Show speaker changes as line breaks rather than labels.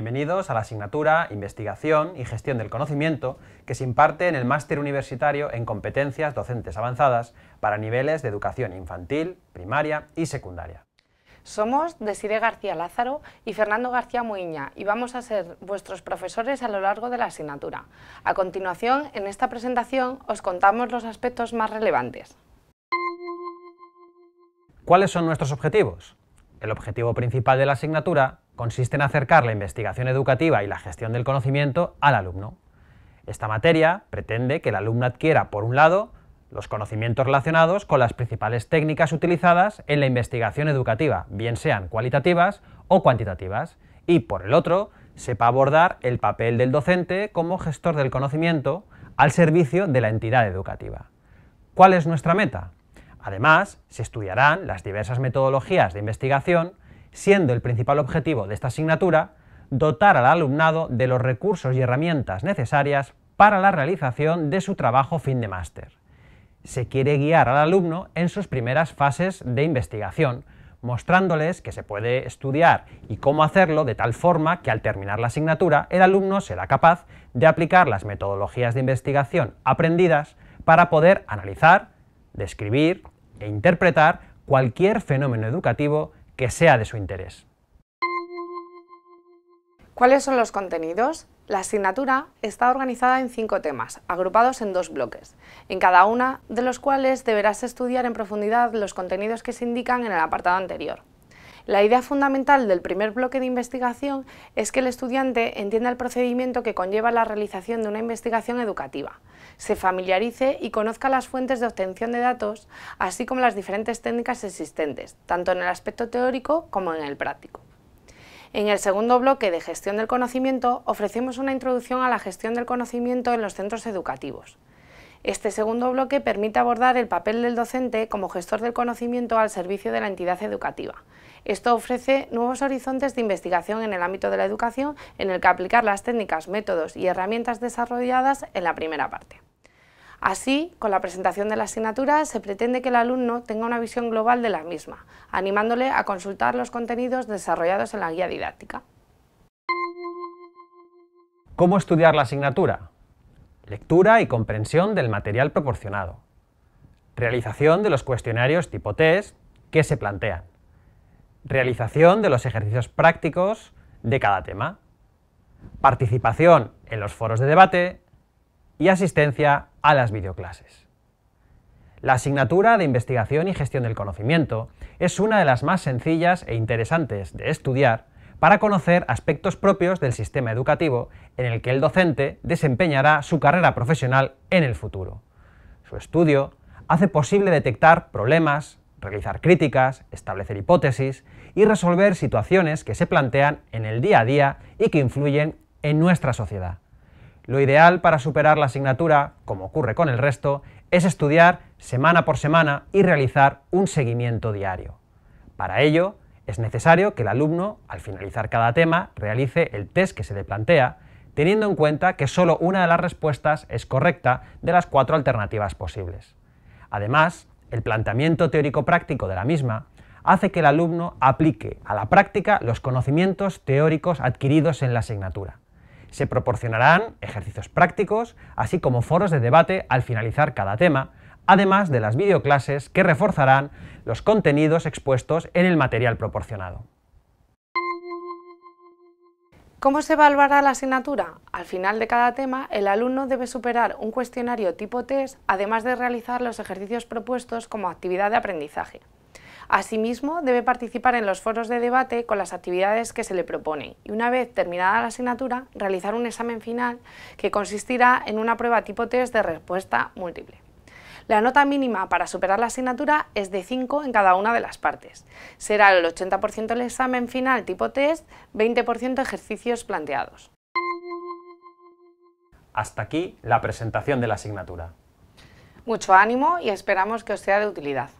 Bienvenidos a la asignatura Investigación y Gestión del Conocimiento que se imparte en el Máster Universitario en Competencias Docentes Avanzadas para niveles de educación infantil, primaria y secundaria.
Somos Desire García Lázaro y Fernando García Muiña y vamos a ser vuestros profesores a lo largo de la asignatura. A continuación, en esta presentación, os contamos los aspectos más relevantes.
¿Cuáles son nuestros objetivos? El objetivo principal de la asignatura consiste en acercar la investigación educativa y la gestión del conocimiento al alumno. Esta materia pretende que el alumno adquiera, por un lado, los conocimientos relacionados con las principales técnicas utilizadas en la investigación educativa, bien sean cualitativas o cuantitativas, y por el otro, sepa abordar el papel del docente como gestor del conocimiento al servicio de la entidad educativa. ¿Cuál es nuestra meta? Además, se estudiarán las diversas metodologías de investigación siendo el principal objetivo de esta asignatura dotar al alumnado de los recursos y herramientas necesarias para la realización de su trabajo fin de máster. Se quiere guiar al alumno en sus primeras fases de investigación, mostrándoles que se puede estudiar y cómo hacerlo de tal forma que al terminar la asignatura el alumno será capaz de aplicar las metodologías de investigación aprendidas para poder analizar, describir e interpretar cualquier fenómeno educativo que sea de su interés.
¿Cuáles son los contenidos? La asignatura está organizada en cinco temas, agrupados en dos bloques, en cada una de los cuales deberás estudiar en profundidad los contenidos que se indican en el apartado anterior. La idea fundamental del primer bloque de investigación es que el estudiante entienda el procedimiento que conlleva la realización de una investigación educativa, se familiarice y conozca las fuentes de obtención de datos, así como las diferentes técnicas existentes, tanto en el aspecto teórico como en el práctico. En el segundo bloque de gestión del conocimiento ofrecemos una introducción a la gestión del conocimiento en los centros educativos. Este segundo bloque permite abordar el papel del docente como gestor del conocimiento al servicio de la entidad educativa. Esto ofrece nuevos horizontes de investigación en el ámbito de la educación en el que aplicar las técnicas, métodos y herramientas desarrolladas en la primera parte. Así, con la presentación de la asignatura se pretende que el alumno tenga una visión global de la misma, animándole a consultar los contenidos desarrollados en la guía didáctica.
¿Cómo estudiar la asignatura? lectura y comprensión del material proporcionado, realización de los cuestionarios tipo test que se plantean, realización de los ejercicios prácticos de cada tema, participación en los foros de debate y asistencia a las videoclases. La asignatura de investigación y gestión del conocimiento es una de las más sencillas e interesantes de estudiar para conocer aspectos propios del sistema educativo en el que el docente desempeñará su carrera profesional en el futuro. Su estudio hace posible detectar problemas, realizar críticas, establecer hipótesis y resolver situaciones que se plantean en el día a día y que influyen en nuestra sociedad. Lo ideal para superar la asignatura, como ocurre con el resto, es estudiar semana por semana y realizar un seguimiento diario. Para ello, es necesario que el alumno, al finalizar cada tema, realice el test que se le plantea, teniendo en cuenta que solo una de las respuestas es correcta de las cuatro alternativas posibles. Además, el planteamiento teórico-práctico de la misma hace que el alumno aplique a la práctica los conocimientos teóricos adquiridos en la asignatura. Se proporcionarán ejercicios prácticos, así como foros de debate al finalizar cada tema, además de las videoclases que reforzarán los contenidos expuestos en el material proporcionado.
¿Cómo se evaluará la asignatura? Al final de cada tema, el alumno debe superar un cuestionario tipo test, además de realizar los ejercicios propuestos como actividad de aprendizaje. Asimismo, debe participar en los foros de debate con las actividades que se le proponen y una vez terminada la asignatura, realizar un examen final que consistirá en una prueba tipo test de respuesta múltiple. La nota mínima para superar la asignatura es de 5 en cada una de las partes. Será el 80% el examen final tipo test, 20% ejercicios planteados.
Hasta aquí la presentación de la asignatura.
Mucho ánimo y esperamos que os sea de utilidad.